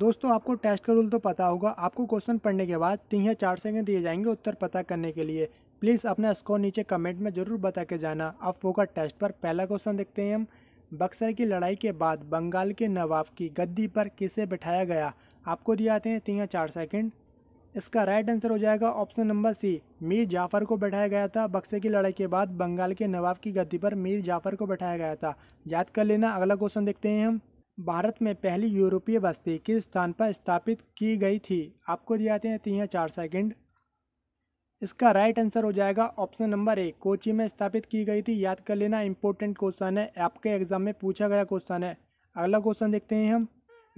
दोस्तों आपको टेस्ट का रूल तो पता होगा आपको क्वेश्चन पढ़ने के बाद तीन या चार सेकंड दिए जाएंगे उत्तर पता करने के लिए प्लीज़ अपना स्कोर नीचे कमेंट में ज़रूर बता के जाना अब फोका टेस्ट पर पहला क्वेश्चन देखते हैं हम बक्सर की लड़ाई के बाद बंगाल के नवाब की गद्दी पर किसे बैठाया गया आपको दिए आते हैं तीन या चार सेकेंड इसका राइट आंसर हो जाएगा option number C Mir Jafar को बैठाया गया था बक्से की लड़ाई के बाद बंगाल के नवाब की गद्दी पर मीर जाफर को बैठाया गया था याद कर लेना अगला क्वेश्चन देखते हैं हम भारत में पहली यूरोपीय बस्ती किस स्थान पर स्थापित की गई थी आपको दिया जाते हैं तीन या चार सेकंड इसका राइट आंसर हो जाएगा ऑप्शन नंबर ए कोची में स्थापित की गई थी याद कर लेना इंपॉर्टेंट क्वेश्चन है आपके एग्जाम में पूछा गया क्वेश्चन है अगला क्वेश्चन देखते हैं हम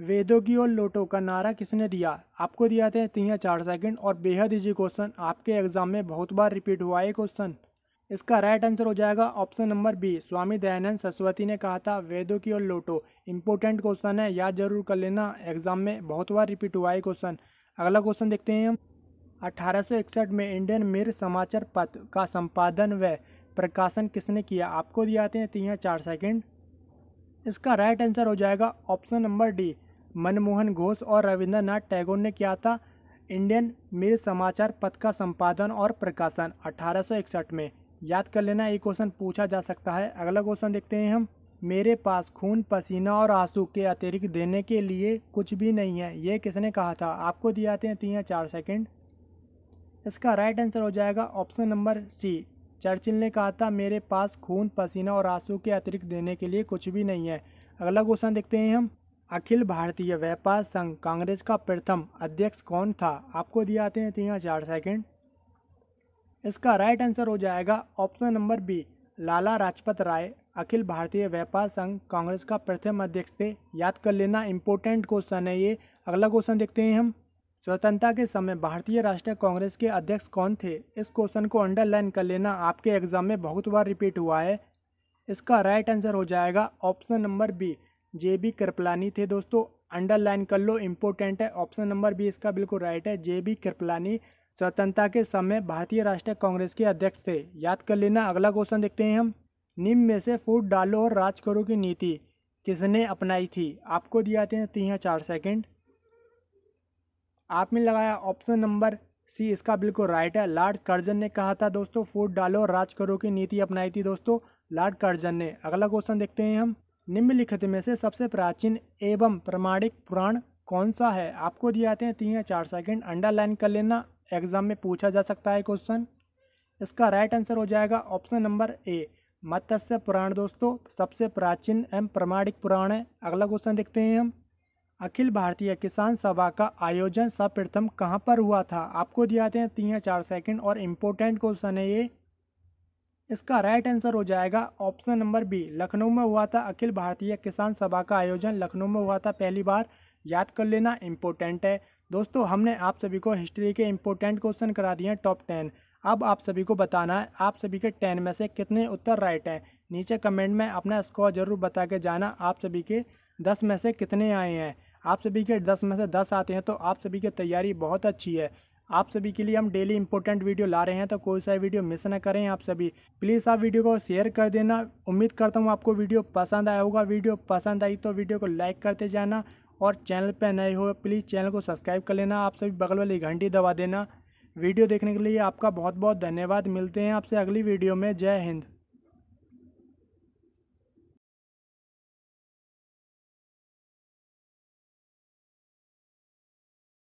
वेदों की ओर लोटो का नारा किसने दिया आपको दिया जाते हैं तीन या चार सेकंड और बेहद इजी क्वेश्चन आपके एग्जाम में बहुत बार रिपीट हुआ है क्वेश्चन इसका राइट आंसर हो जाएगा option number B Swami Dayanand Saraswati ने कहा था वेदों की ओर लोटो इंपॉर्टेंट क्वेश्चन है याद जरूर कर लेना एग्जाम में बहुत बार रिपीट हुआ है क्वेश्चन अगला क्वेश्चन देखते हैं हम अठारह में इंडियन मिर समाचार पत्र का संपादन व प्रकाशन किसने किया आपको दिया आते हैं तीन या चार सेकेंड इसका राइट आंसर हो जाएगा option number D Manmohan Ghosh और रविंद्रनाथ टैगोर ने किया था इंडियन मिर समाचार पत्र का संपादन और प्रकाशन अठारह में याद कर लेना ये क्वेश्चन पूछा जा सकता है अगला क्वेश्चन देखते हैं हम मेरे पास खून पसीना और आंसू के अतिरिक्त देने के लिए कुछ भी नहीं है ये किसने कहा था आपको दिए आते हैं तीन या चार सेकेंड इसका राइट आंसर हो जाएगा ऑप्शन नंबर सी चर्चिल ने कहा था मेरे पास खून पसीना और आंसू के अतिरिक्त देने के लिए कुछ भी नहीं है अगला क्वेश्चन देखते हैं हम अखिल भारतीय व्यापार संघ कांग्रेस का प्रथम अध्यक्ष कौन था आपको दिए आते हैं तीन या चार सेकेंड इसका राइट आंसर हो जाएगा option number B Lala Lajpat Rai Akhil Bharatiya Vyapar संघ कांग्रेस का प्रथम अध्यक्ष थे याद कर लेना इम्पोर्टेंट क्वेश्चन है ये अगला क्वेश्चन देखते हैं हम स्वतंत्रता के समय भारतीय राष्ट्रीय कांग्रेस के अध्यक्ष कौन थे इस क्वेश्चन को अंडरलाइन कर लेना आपके एग्जाम में बहुत बार रिपीट हुआ है इसका राइट आंसर हो जाएगा option number B J B Kripalani थे दोस्तों अंडरलाइन कर लो इम्पोर्टेंट है ऑप्शन नंबर बी इसका बिल्कुल राइट है जे बी कृपलानी स्वतंत्रता के समय भारतीय राष्ट्रीय कांग्रेस के अध्यक्ष थे याद कर लेना अगला क्वेश्चन देखते हैं हम निम्न में से फूट डालो और राज करो की नीति किसने अपनाई थी आपको दिया थे हैं तीन या चार सेकेंड आपने लगाया ऑप्शन नंबर सी इसका बिल्कुल राइट है लॉर्ड कर्जन ने कहा था दोस्तों फूट डालो और राज करो की नीति अपनाई थी दोस्तों लॉर्ड कर्जन ने अगला क्वेश्चन देखते हैं हम निम्नलिखित में से सबसे प्राचीन एवं प्रमाणिक पुराण कौन सा है आपको दिया जाते हैं तीन या चार सेकंड अंडरलाइन कर लेना एग्ज़ाम में पूछा जा सकता है क्वेश्चन इसका राइट आंसर हो जाएगा ऑप्शन नंबर ए मत्स्य पुराण दोस्तों सबसे प्राचीन एवं प्रमाणिक पुराण है अगला क्वेश्चन देखते हैं हम अखिल भारतीय किसान सभा का आयोजन सर्वप्रथम कहाँ पर हुआ था आपको दिया जाते हैं तीन या चार सेकेंड और इम्पोर्टेंट क्वेश्चन है ये इसका राइट आंसर हो जाएगा ऑप्शन नंबर बी लखनऊ में हुआ था अखिल भारतीय किसान सभा का आयोजन लखनऊ में हुआ था पहली बार याद कर लेना इम्पोर्टेंट है दोस्तों हमने आप सभी को हिस्ट्री के इम्पोर्टेंट क्वेश्चन करा दिए हैं टॉप टेन अब आप सभी को बताना है आप सभी के टेन में से कितने उत्तर राइट हैं नीचे कमेंट में अपना स्कोर जरूर बता के जाना आप सभी के दस में से कितने आए हैं आप सभी के दस में से दस आते हैं तो आप सभी की तैयारी बहुत अच्छी है आप सभी के लिए हम डेली इंपॉर्टेंट वीडियो ला रहे हैं तो कोई सा वीडियो मिस ना करें आप सभी प्लीज़ आप वीडियो को शेयर कर देना उम्मीद करता हूँ आपको वीडियो पसंद आया होगा वीडियो पसंद आई तो वीडियो को लाइक करते जाना और चैनल पर नए हो प्लीज़ चैनल को सब्सक्राइब कर लेना आप सभी बगल वाली घंटी दबा देना वीडियो देखने के लिए आपका बहुत बहुत धन्यवाद मिलते हैं आपसे अगली वीडियो में जय हिंद